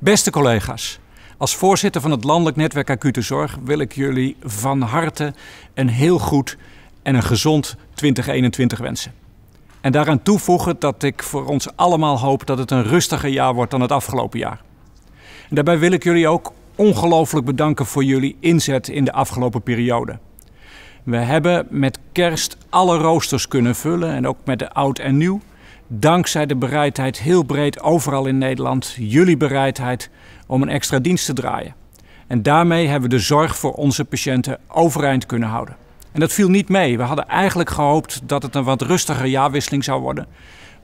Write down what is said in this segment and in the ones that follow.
Beste collega's, als voorzitter van het Landelijk Netwerk Acute Zorg wil ik jullie van harte een heel goed en een gezond 2021 wensen. En daaraan toevoegen dat ik voor ons allemaal hoop dat het een rustiger jaar wordt dan het afgelopen jaar. En daarbij wil ik jullie ook ongelooflijk bedanken voor jullie inzet in de afgelopen periode. We hebben met kerst alle roosters kunnen vullen en ook met de oud en nieuw dankzij de bereidheid heel breed overal in Nederland, jullie bereidheid om een extra dienst te draaien. En daarmee hebben we de zorg voor onze patiënten overeind kunnen houden. En dat viel niet mee. We hadden eigenlijk gehoopt dat het een wat rustiger jaarwisseling zou worden.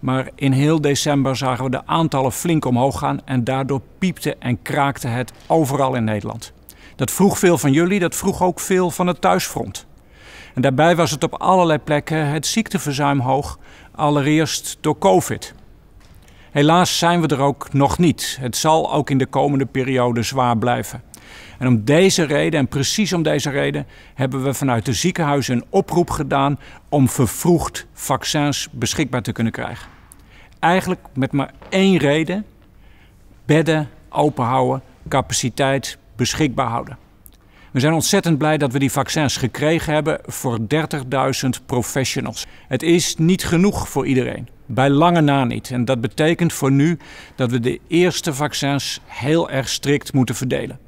Maar in heel december zagen we de aantallen flink omhoog gaan en daardoor piepte en kraakte het overal in Nederland. Dat vroeg veel van jullie, dat vroeg ook veel van het thuisfront. En daarbij was het op allerlei plekken het ziekteverzuim hoog, allereerst door COVID. Helaas zijn we er ook nog niet. Het zal ook in de komende periode zwaar blijven. En om deze reden, en precies om deze reden, hebben we vanuit de ziekenhuizen een oproep gedaan om vervroegd vaccins beschikbaar te kunnen krijgen. Eigenlijk met maar één reden: bedden openhouden, capaciteit beschikbaar houden. We zijn ontzettend blij dat we die vaccins gekregen hebben voor 30.000 professionals. Het is niet genoeg voor iedereen. Bij lange na niet. En dat betekent voor nu dat we de eerste vaccins heel erg strikt moeten verdelen.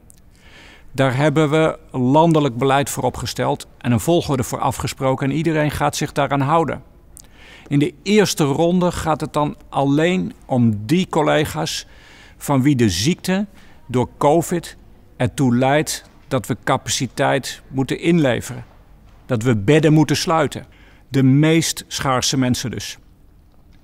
Daar hebben we landelijk beleid voor opgesteld en een volgorde voor afgesproken en iedereen gaat zich daaraan houden. In de eerste ronde gaat het dan alleen om die collega's van wie de ziekte door COVID ertoe leidt dat we capaciteit moeten inleveren. Dat we bedden moeten sluiten. De meest schaarse mensen dus.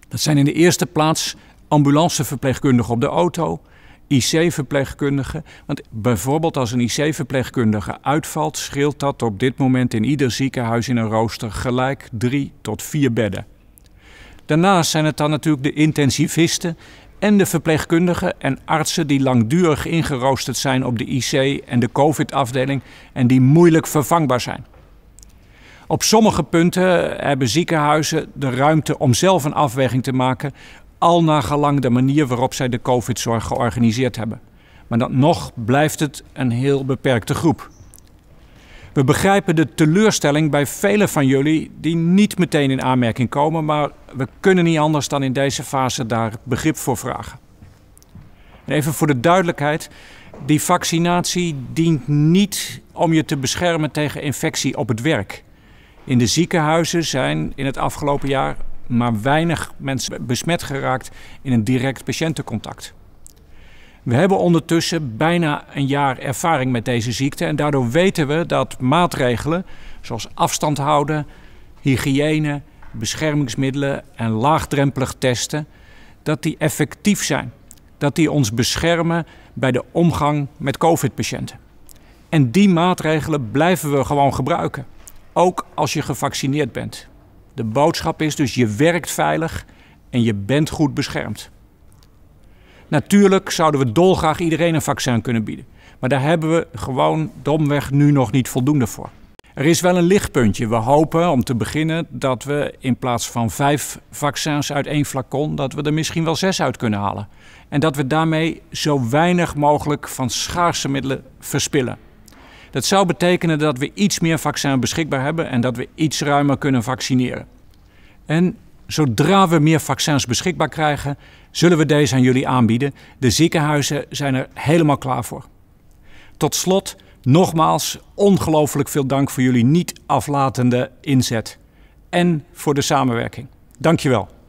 Dat zijn in de eerste plaats ambulanceverpleegkundigen op de auto, IC-verpleegkundigen. Want bijvoorbeeld als een IC-verpleegkundige uitvalt, scheelt dat op dit moment in ieder ziekenhuis in een rooster gelijk drie tot vier bedden. Daarnaast zijn het dan natuurlijk de intensivisten en de verpleegkundigen en artsen die langdurig ingeroosterd zijn op de IC en de COVID-afdeling en die moeilijk vervangbaar zijn. Op sommige punten hebben ziekenhuizen de ruimte om zelf een afweging te maken, al naar gelang de manier waarop zij de COVID-zorg georganiseerd hebben. Maar dan nog blijft het een heel beperkte groep. We begrijpen de teleurstelling bij velen van jullie die niet meteen in aanmerking komen, maar we kunnen niet anders dan in deze fase daar begrip voor vragen. even voor de duidelijkheid, die vaccinatie dient niet om je te beschermen tegen infectie op het werk. In de ziekenhuizen zijn in het afgelopen jaar maar weinig mensen besmet geraakt in een direct patiëntencontact. We hebben ondertussen bijna een jaar ervaring met deze ziekte en daardoor weten we dat maatregelen zoals afstand houden, hygiëne, beschermingsmiddelen en laagdrempelig testen, dat die effectief zijn. Dat die ons beschermen bij de omgang met COVID-patiënten. En die maatregelen blijven we gewoon gebruiken, ook als je gevaccineerd bent. De boodschap is dus je werkt veilig en je bent goed beschermd. Natuurlijk zouden we dolgraag iedereen een vaccin kunnen bieden. Maar daar hebben we gewoon domweg nu nog niet voldoende voor. Er is wel een lichtpuntje. We hopen om te beginnen dat we in plaats van vijf vaccins uit één flacon, dat we er misschien wel zes uit kunnen halen. En dat we daarmee zo weinig mogelijk van schaarse middelen verspillen. Dat zou betekenen dat we iets meer vaccins beschikbaar hebben en dat we iets ruimer kunnen vaccineren. En Zodra we meer vaccins beschikbaar krijgen, zullen we deze aan jullie aanbieden. De ziekenhuizen zijn er helemaal klaar voor. Tot slot, nogmaals, ongelooflijk veel dank voor jullie niet aflatende inzet en voor de samenwerking. Dankjewel.